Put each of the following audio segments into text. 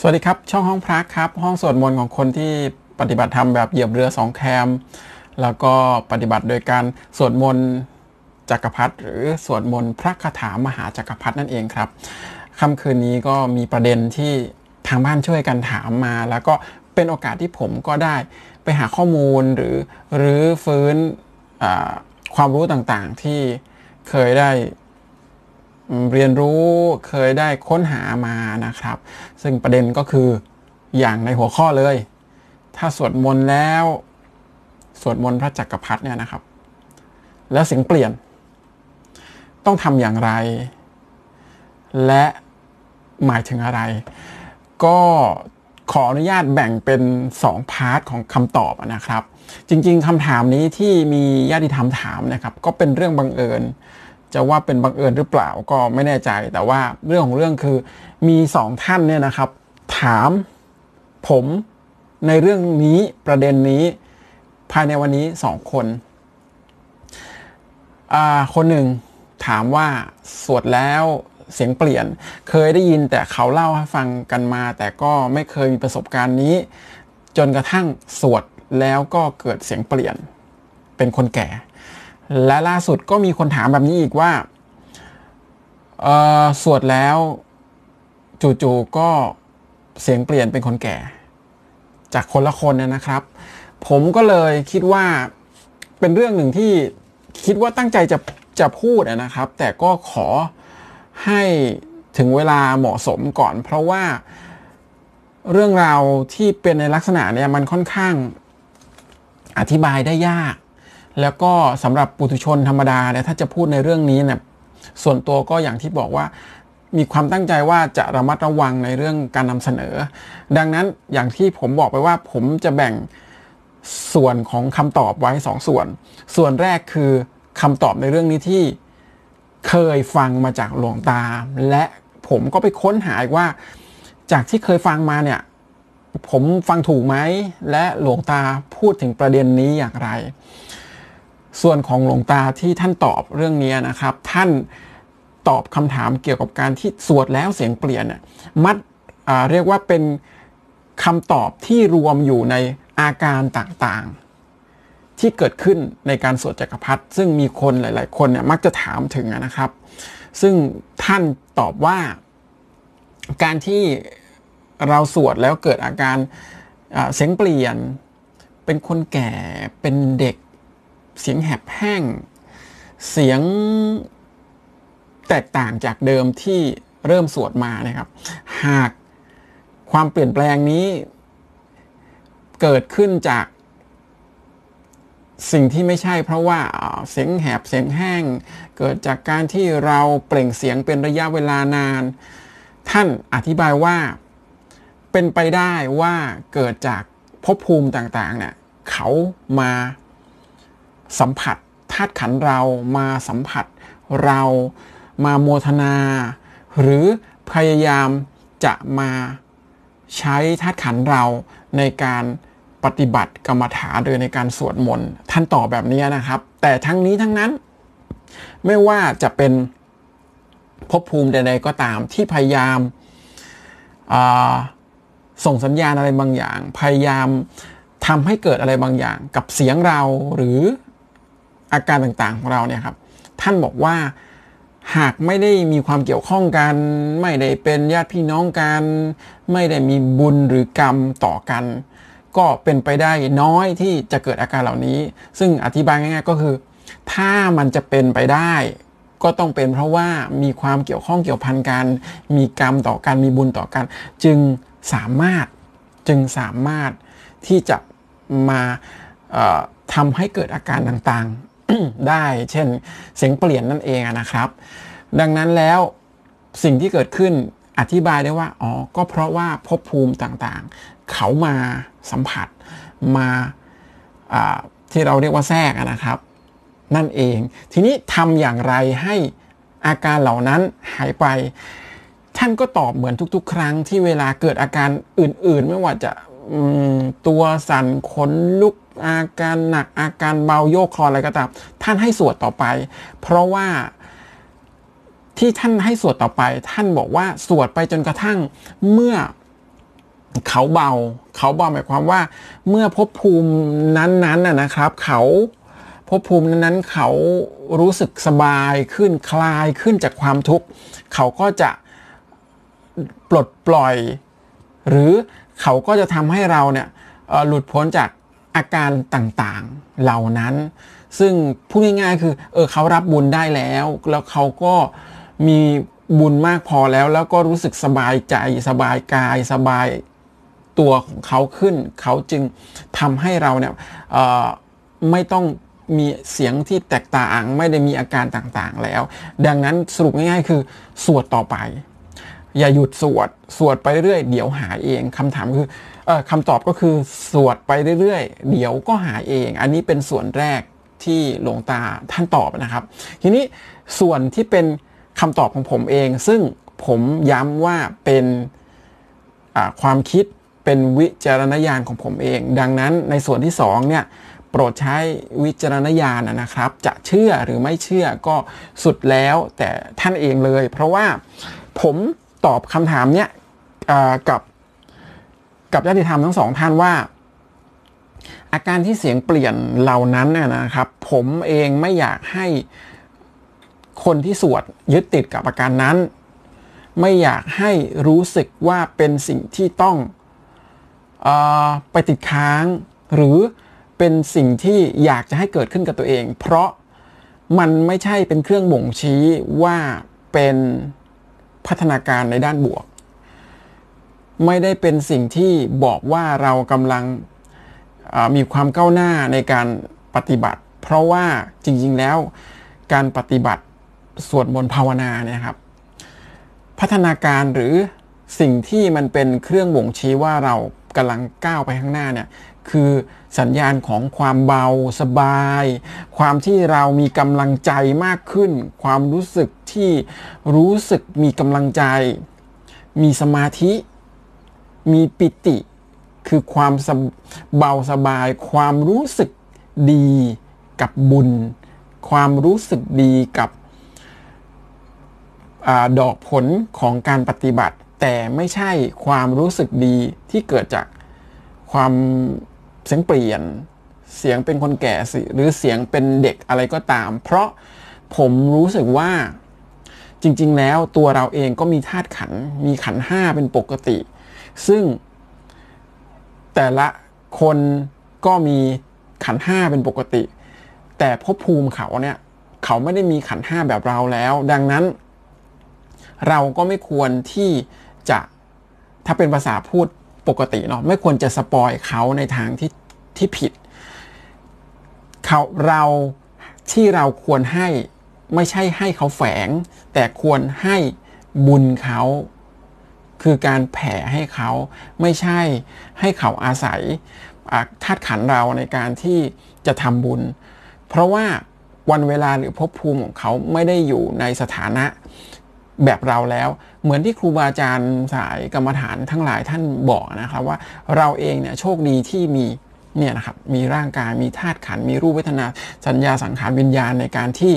สวัสดีครับช่องห้องพระครับห้องสวดมนต์ของคนที่ปฏิบัติธรรมแบบเหยียบเรือสองแคม แล้วก็ปฏิบัติโดยการสวดมนต์จักรพรรดิหรือสวดมนต์พระคาถามหาจักรพรรดินั่นเองครับค่ำคืนนี้ก็มีประเด็นที่ทางบ้านช่วยกันถามมา แล้วก็เป็นโอกาสที่ผมก็ได้ไปหาข้อมูลหรือหรือฟื้นความรู้ต่างๆ ที่เคยได้เรียนรู้เคยได้ค้นหามานะครับ ซึ่งประเด็นก็คืออย่างในหัวข้อเลย ถ้าสวดมนต์แล้วสวดมนต์พระจักรพรรดิเนี่ยนะครับ แล้วเสียงเปลี่ยน ต้องทำอย่างไร และหมายถึงอะไร ก็ขออนุญาตแบ่งเป็น 2 พาร์ทของคำตอบนะครับ จริงๆคำถามนี้ที่มีญาติธรรมถามนะครับ ก็เป็นเรื่องบังเอิญจะว่าเป็นบังเอิญหรือเปล่าก็ไม่แน่ใจแต่ว่าเรื่องของเรื่องคือมีสองท่านเนี่ยนะครับ ถามผมในเรื่องนี้ประเด็นนี้ภายในวันนี้สองคน คนหนึ่ง ถามว่าสวดแล้วเสียงเปลี่ยนเคยได้ยินแต่เขาเล่าให้ฟังกันมา แต่ก็ไม่เคยมีประสบการณ์นี้ จนกระทั่งสวดแล้วก็เกิดเสียงเปลี่ยนเป็นคนแก่และล่าสุดก็มีคนถามแบบนี้อีกว่า เออสวดแล้วจู่ๆก็เสียงเปลี่ยนเป็นคนแก่ จากคนละคนนะครับ ผมก็เลยคิดว่าเป็นเรื่องหนึ่งที่คิดว่าตั้งใจจะจะพูดนะครับ แต่ก็ขอให้ถึงเวลาเหมาะสมก่อน เพราะว่าเรื่องราวที่เป็นในลักษณะเนี่ยมันค่อนข้างอธิบายได้ยากแล้วก็สำหรับปุถุชนธรรมดาเนี่ยถ้าจะพูดในเรื่องนี้เนี่ยส่วนตัวก็อย่างที่บอกว่า มีความตั้งใจว่าจะระมัดระวังในเรื่องการนำเสนอ ดังนั้นอย่างที่ผมบอกไปว่าผมจะแบ่งส่วนของคำตอบไว้ 2สส่วน ส่วนแรกคือคำตอบในเรื่องนี้ที่ เคยฟังมาจากหลวงตา และผมก็ไปค้นหาว่า จากที่เคยฟังมาเนี่ยผมฟังถูกไหมและหลวงตาพูดถึงประเด็นนี้อย่างไรส่วนของหลวงตาที่ท่านตอบเรื่องนี้นะครับ ท่านตอบคำถามเกี่ยวกับการที่สวดแล้วเสียงเปลี่ยนมัดเรียกว่าเป็นคำตอบที่รวมอยู่ในอาการต่างๆ ที่เกิดขึ้นในการสวดจักรพรรดิซึ่งมีคนหลายๆคนเนี่ยมักจะถามถึงนะครับ ซึ่งท่านตอบว่า การที่เราสวดแล้วเกิดอาการเสียงเปลี่ยนเป็นคนแก่เป็นเด็กเสียงแหบแห้ง เสียงแตกต่างจากเดิมที่เริ่มสวดมานะครับ หากความเปลี่ยนแปลงนี้ เกิดขึ้นจากสิ่งที่ไม่ใช่เพราะว่าเสียงแหบเสียงแห้งเกิดจากการที่เราเปล่งเสียงเป็นระยะเวลานาน ท่านอธิบายว่าเป็นไปได้ว่าเกิดจากภพภูมิต่างๆเนี่ยเขามาสัมผัสธาตุขันเรามาสัมผัสเรามาโมทนา หรือพยายามจะมาใช้ธาตุขันเราในการปฏิบัติกรรมฐานโดยในการสวดมนต์ท่านตอบแบบนี้นะครับ แต่ทั้งนี้ทั้งนั้น ไม่ว่าจะเป็นภพภูมิใดๆก็ตาม ที่พยายามส่งสัญญาณอะไรบางอย่าง พยายามทำให้เกิดอะไรบางอย่างกับเสียงเราหรืออาการต่างๆของเราเนี่ยครับ ท่านบอกว่าหากไม่ได้มีความเกี่ยวข้องกันไม่ได้เป็นญาติพี่น้องกันไม่ได้มีบุญหรือกรรมต่อกัน ก็เป็นไปได้น้อยที่จะเกิดอาการเหล่านี้ ซึ่งอธิบายง่ายๆก็คือ ถ้ามันจะเป็นไปได้ ก็ต้องเป็นเพราะว่ามีความเกี่ยวข้องเกี่ยวพันกันมีกรรมต่อกันมีบุญต่อกัน จึงสามารถจึงสามารถที่จะมาทำให้เกิดอาการต่างๆได้เช่นเสียงเปลี่ยนนั่นเองนะครับ ดังนั้นแล้วสิ่งที่เกิดขึ้นอธิบายได้ว่า อ๋อ ก็เพราะว่าภพภูมิต่างๆ เขามาสัมผัสมาที่เราเรียกว่าแทรกนะครับ นั่นเอง ทีนี้ทำอย่างไรให้อาการเหล่านั้นหายไปท่านก็ตอบเหมือนทุกๆ ครั้งที่เวลาเกิดอาการอื่นๆ ไม่ว่าจะตัวสั่นขนลุกอาการหนักอาการเบาโยกคลอนอะไรก็ตามท่านให้สวดต่อไป เพราะว่าที่ท่านให้สวดต่อไป ท่านบอกว่าสวดไปจนกระทั่งเมื่อเขาเบา เขาเบาหมายความว่า เมื่อพบภูมินั้นๆนะครับ เขาพบภูมินั้นๆ เขารู้สึกสบาย ขึ้น คลายขึ้นจากความทุกข์เขาก็จะปลดปล่อย หรือเขาก็จะทำให้เราเนี่ยหลุดพ้นจากอาการต่างๆเหล่านั้น ซึ่งพูดง่าย ๆ คือ เออ เขารับบุญได้แล้ว แล้วเขาก็มีบุญมากพอแล้ว แล้วก็รู้สึกสบายใจ สบายกาย สบายตัวของเขาขึ้น เขาจึงทำให้เราเนี่ยไม่ต้องมีเสียงที่แตกต่าง ไม่ได้มีอาการต่างๆ แล้ว ดังนั้นสรุปง่ายๆ คือสวดต่อไป อย่าหยุดสวด สวดไปเรื่อยเดี๋ยวหายเอง คำถามคือคำตอบก็คือสวดไปเรื่อยๆ เดี๋ยวก็หายเอง อันนี้เป็นส่วนแรกที่หลวงตาท่านตอบนะครับ ทีนี้ส่วนที่เป็นคำตอบของผมเอง ซึ่งผมย้ำว่าเป็นความคิดเป็นวิจารณญาณของผมเอง ดังนั้นในส่วนที่2เนี่ยโปรดใช้วิจารณญาณนะครับจะเชื่อหรือไม่เชื่อก็สุดแล้วแต่ท่านเองเลย เพราะว่าผมตอบคำถามเนี้ยกับกับญาติธรรมทั้งสองท่านว่า อาการที่เสียงเปลี่ยนเหล่านั้นนะครับ ผมเองไม่อยากให้คนที่สวดยึดติดกับอาการนั้น ไม่อยากให้รู้สึกว่าเป็นสิ่งที่ต้องอไปติดค้าง หรือเป็นสิ่งที่อยากจะให้เกิดขึ้นกับตัวเอง เพราะมันไม่ใช่เป็นเครื่องบ่งชี้ว่าเป็นพัฒนาการในด้านบวกไม่ได้เป็นสิ่งที่บอกว่าเรากำลังมีความก้าวหน้าในการปฏิบัติ เพราะว่าจริงๆแล้วการปฏิบัติสวดมนต์ภาวนาเนี่ยครับ พัฒนาการหรือสิ่งที่มันเป็นเครื่องบ่งชี้ว่าเรากำลังก้าวไปข้างหน้าเนี่ยคือสัญญาณของความเบาสบาย ความที่เรามีกำลังใจมากขึ้น ความรู้สึกที่รู้สึกมีกำลังใจมีสมาธิมีปิติคือความเบาสบายความรู้สึกดีกับบุญ ความรู้สึกดีกับอดอกผลของการปฏิบัติ แต่ไม่ใช่ความรู้สึกดีที่เกิดจากความเสียงเปลี่ยนเสียงเป็นคนแก่หรือเสียงเป็นเด็กอะไรก็ตาม เพราะผมรู้สึกว่า จริง ๆแล้วตัวเราเองก็มีธาตุขันมีขันห้าเป็นปกติซึ่งแต่ละคนก็มีขันห้าเป็นปกติ แต่ภพภูมิเขาเนี่ยเขาไม่ได้มีขันห้าแบบเราแล้ว ดังนั้น เราก็ไม่ควรที่จะถ้าเป็นภาษาพูดปกติเนาะไม่ควรจะสปอยเขาในทางที่ที่ผิดเขาเราที่เราควรให้ไม่ใช่ให้เขาแฝง แต่ควรให้บุญเขาคือการแผ่ให้เขาไม่ใช่ให้เขาอาศัยธาตุขันเราในการที่จะทำบุญ เพราะว่าวันเวลาหรือภพภูมิของเขาไม่ได้อยู่ในสถานะแบบเราแล้ว เหมือนที่ครูบาอาจารย์สายกรรมฐานทั้งหลายท่านบอกนะครับว่าเราเองเนี่ยโชคดีที่มีเนี่ยนะครับมีร่างกายมีธาตุขันมีรูปเวทนาสัญญาสังขารวิญญาณในการที่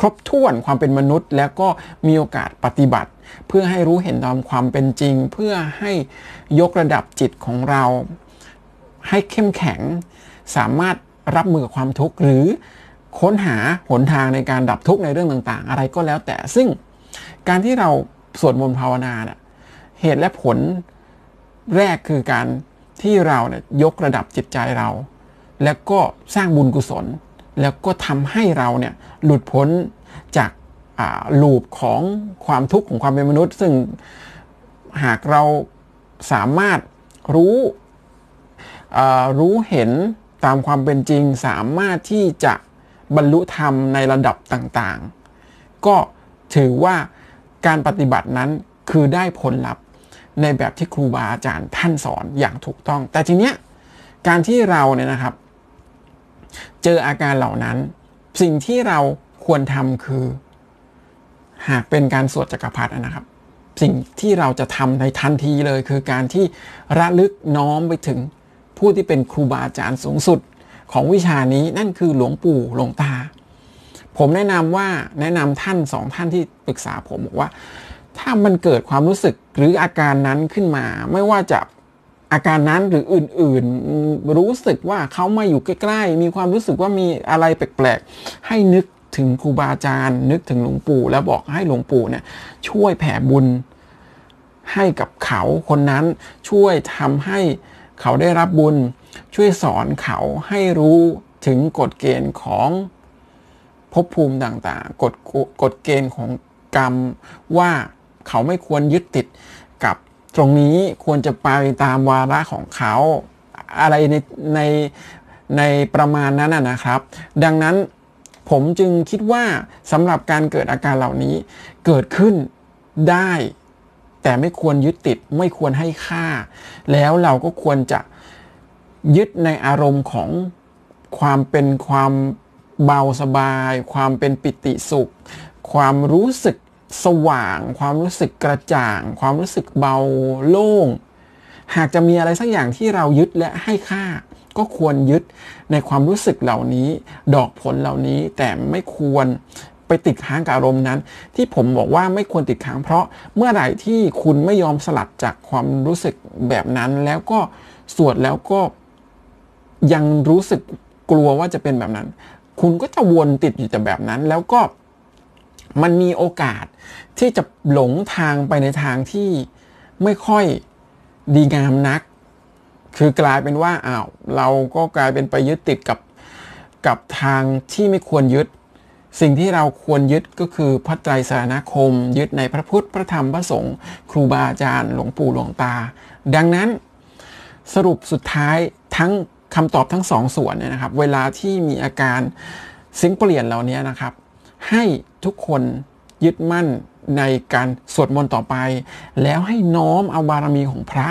ครบถ้วนความเป็นมนุษย์ แล้วก็มีโอกาสปฏิบัติเพื่อให้รู้เห็นตามความเป็นจริง เพื่อให้ยกระดับจิตของเรา ให้เข้มแข็ง สามารถรับมือกับความทุกข์ หรือค้นหา หนทางในการดับทุกข์ ในเรื่องต่างๆ อะไรก็แล้วแต่ซึ่งการที่เราสวดมนต์ภาวนาเนะ่ยเหตุและผลแรกคือการที่เราเนี่ยยกระดับจิตใจเรา แล้วก็สร้างบุญกุศล แล้วก็ทำให้เราเนี่ยหลุดพ้นจากลูปของความทุกข์ของความเป็นมนุษย์ ซึ่งหากเราสามารถรู้รู้เห็นตามความเป็นจริงสามารถที่จะบรรลุธรรมในระดับต่างๆ ก็ถือว่าการปฏิบัตินั้นคือได้ผลลัพธ์ในแบบที่ครูบาอาจารย์ท่านสอนอย่างถูกต้อง แต่ทีเนี้ยการที่เราเนี่ยนะครับ เจออาการเหล่านั้น สิ่งที่เราควรทำคือหากเป็นการสวดจักรพรรดินะครับ สิ่งที่เราจะทำในทันทีเลยคือการที่ระลึกน้อมไปถึงผู้ที่เป็นครูบาอาจารย์สูงสุดของวิชานี้นั่นคือหลวงปู่หลวงตา ผมแนะนำว่าแนะนำท่านสองท่านที่ปรึกษาผมบอกว่าถ้ามันเกิดความรู้สึกหรืออาการนั้นขึ้นมา ไม่ว่าจะอาการนั้นหรืออื่นๆรู้สึกว่าเขามาอยู่ใกล้ๆมีความรู้สึกว่ามีอะไรแปลกๆให้นึกถึงครูบาอาจารย์นึกถึงหลวงปู่ แล้วบอกให้หลวงปู่เนี่ย ช่วยแผ่บุญให้กับเขาคนนั้นช่วยทำให้เขาได้รับบุญช่วยสอนเขาให้รู้ถึงกฎเกณฑ์ของภพภูมิต่างๆกฎกฎเกณฑ์ของกรรมว่าเขาไม่ควรยึดติดกับตรงนี้ควรจะไปตามวาระของเขาอะไรใน ในในประมาณนั้นนะครับ ดังนั้นผมจึงคิดว่าสำหรับการเกิดอาการเหล่านี้เกิดขึ้นได้ แต่ไม่ควรยึดติดไม่ควรให้ค่า แล้วเราก็ควรจะยึดในอารมณ์ของความเป็นความเบาสบายความเป็นปิติสุข ความรู้สึกสว่าง ความรู้สึกกระจ่าง ความรู้สึกเบาโล่ง หากจะมีอะไรสักอย่างที่เรายึดและให้ค่าก็ควรยึดในความรู้สึกเหล่านี้ ดอกผลเหล่านี้ แต่ไม่ควรไปติดค้างกับอารมณ์นั้น ที่ผมบอกว่าไม่ควรติดค้าง เพราะเมื่อไหร่ที่คุณไม่ยอมสลัดจากความรู้สึกแบบนั้น แล้วก็สวดแล้วก็ยังรู้สึกกลัวว่าจะเป็นแบบนั้น คุณก็จะวนติดอยู่แต่แบบนั้นแล้วก็มันมีโอกาสที่จะหลงทางไปในทางที่ไม่ค่อยดีงามนักคือกลายเป็นว่าอ้าวเราก็กลายเป็นไปยึดติดกับกับทางที่ไม่ควรยึด สิ่งที่เราควรยึดก็คือพระไตรสารคม ยึดในพระพุทธพระธรรมพระสงฆ์ครูบาอาจารย์หลวงปู่หลวงตา ดังนั้นสรุปสุดท้ายทั้งคำตอบทั้งสองส่วนเนี่ยนะครับ เวลาที่มีอาการสิ่งเปลี่ยนเหล่านี้นะครับ ให้ทุกคนยึดมั่นในการสวดมนต์ต่อไป แล้วให้น้อมเอาบารมีของพระ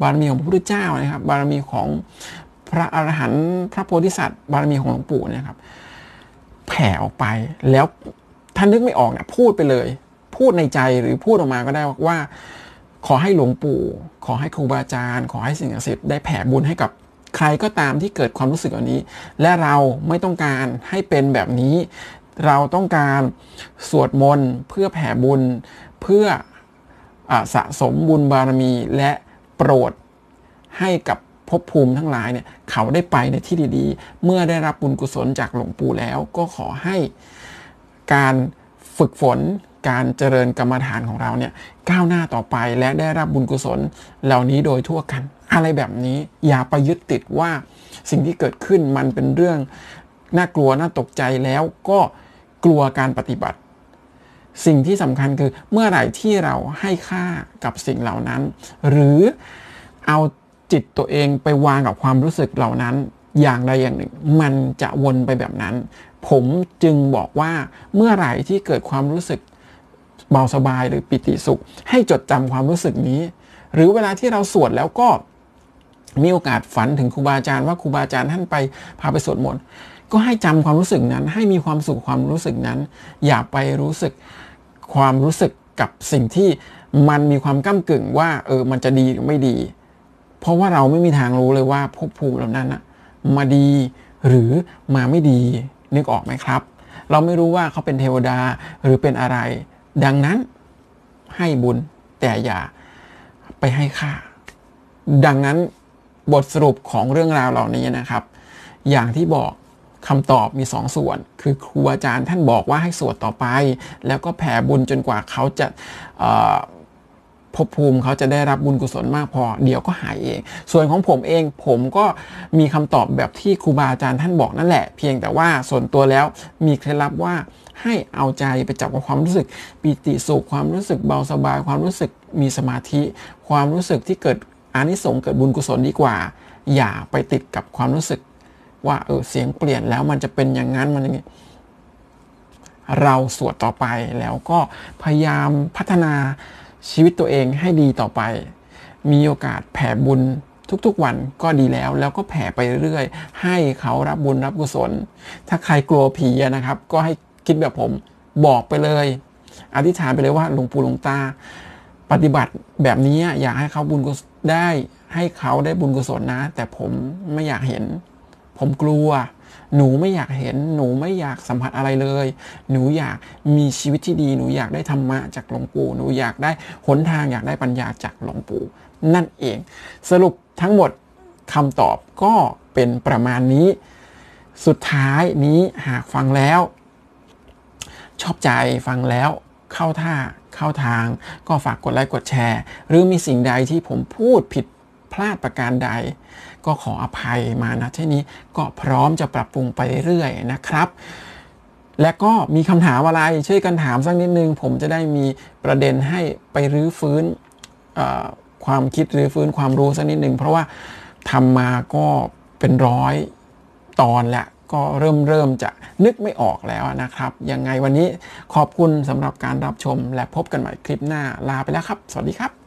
บารมีของพระพุทธเจ้านะครับ บารมีของพระอรหันต์ พระโพธิสัตว์ บารมีของหลวงปู่นะครับ แผ่ออกไป แล้วท่านนึกไม่ออกเนะพูดไปเลย พูดในใจหรือพูดออกมาก็ได้ว่า ขอให้หลวงปู่ ขอให้ครูบาอาจารย์ ขอให้สิ่งศักดิ์สิทธิ์ได้แผ่บุญให้กับใครก็ตามที่เกิดความรู้สึกแบบนี้ และเราไม่ต้องการให้เป็นแบบนี้ เราต้องการสวดมนต์เพื่อแผ่บุญ เพื่ออสะสมบุญบารมีและโปรดให้กับภพภูมิทั้งหลายเนี่ยเขาได้ไปในที่ดีๆเมื่อได้รับบุญกุศลจากหลวงปู่แล้วก็ขอให้การฝึกฝน การเจริญกรรมฐานของเราเนี่ยก้าวหน้าต่อไปและได้รับบุญกุศลเหล่านี้โดยทั่วกันอะไรแบบนี้อย่าไปยึดติดว่าสิ่งที่เกิดขึ้นมันเป็นเรื่องน่ากลัวน่าตกใจแล้วก็กลัวการปฏิบัติสิ่งที่สำคัญคือเมื่อไหร่ที่เราให้ค่ากับสิ่งเหล่านั้น หรือเอาจิตตัวเองไปวางกับความรู้สึกเหล่านั้น อย่างใดอย่างหนึ่งมันจะวนไปแบบนั้น ผมจึงบอกว่าเมื่อไหร่ที่เกิดความรู้สึกเบาสบายหรือปิติสุข ให้จดจำความรู้สึกนี้ หรือเวลาที่เราสวดแล้วก็มีโอกาสฝันถึงครูบาอาจารย์ว่าครูบาอาจารย์ท่านไปพาไปสวดมนต์ก็ให้จำความรู้สึกนั้น ให้มีความสุขความรู้สึกนั้น อย่าไปรู้สึกความรู้สึกกับสิ่งที่มันมีความก้ากึ่งว่าเออมันจะดีหรือไม่ดี เพราะว่าเราไม่มีทางรู้เลยว่าภพภูมิเหล่านั้นนะมาดีหรือมาไม่ดีนึกออกไหมครับ เราไม่รู้ว่าเขาเป็นเทวดาหรือเป็นอะไร ดังนั้นให้บุญแต่อย่าไปให้ค่าดังนั้นบทสรุปของเรื่องราวเหล่านี้นะครับ อย่างที่บอกคำตอบมี2สส่วน คือครูอาจารย์ท่านบอกว่าให้สวดต่อไป แล้วก็แผ่บุญจนกว่าเขาจะภพภูมิเขาจะได้รับบุญกุศลมากพอ เดี๋ยวก็หายเอง ส่วนของผมเองผมก็มีคำตอบแบบที่ครูบาอาจารย์ท่านบอกนั่นแหละ เพียงแต่ว่าส่วนตัวแล้วมีเคล็ดลับว่าให้เอาใจไปจับกับความรู้สึกปีติสุขความรู้สึกเบาสบายความรู้สึกมีสมาธิ ความรู้สึกที่เกิดอานิสงส์เกิดบุญกุศลดีกว่า อย่าไปติดกับความรู้สึกว่าเออเสียงเปลี่ยนแล้วมันจะเป็นอย่างนั้นมันอย่างนี้เราสวดต่อไปแล้วก็พยายามพัฒนาชีวิตตัวเองให้ดีต่อไป มีโอกาสแผ่บุญทุกๆวันก็ดีแล้ว แล้วก็แผ่ไปเรื่อยให้เขารับบุญรับกุศล ถ้าใครกลัวผีนะครับ ก็ให้คิดแบบผมบอกไปเลย อธิษฐานไปเลยว่าหลวงปู่หลวงตา ปฏิบัติแบบนี้อยากให้เขาบุญกุศลได้ให้เขาได้บุญกุศลนะ แต่ผมไม่อยากเห็นผมกลัว หนูไม่อยากเห็น หนูไม่อยากสัมผัสอะไรเลย หนูอยากมีชีวิตที่ดี หนูอยากได้ธรรมะจากหลวงปู่ หนูอยากได้หนทาง อยากได้ปัญญาจากหลวงปู่นั่นเอง สรุปทั้งหมดคำตอบก็เป็นประมาณนี้ สุดท้ายนี้หากฟังแล้ว ชอบใจฟังแล้วเข้าท่าเข้าทาง ก็ฝากกดไลค์กดแชร์ หรือมีสิ่งใดที่ผมพูดผิดพลาดประการใดก็ขออภัยมานะที่นี้ก็พร้อมจะปรับปรุงไปเรื่อยนะครับ และก็มีคำถามอะไรช่วยกันถามสักนิดนึงผมจะได้มีประเด็นให้ไปรื้อฟื้นความคิดรื้อฟื้นความรู้สักนิดนึงเพราะว่าทำมาก็เป็นร้อยตอนแหละก็เริ่มเริ่มจะนึกไม่ออกแล้วนะครับยังไงวันนี้ขอบคุณสำหรับการรับชม และพบกันใหม่คลิปหน้าลาไปแล้วครับ สวัสดีครับ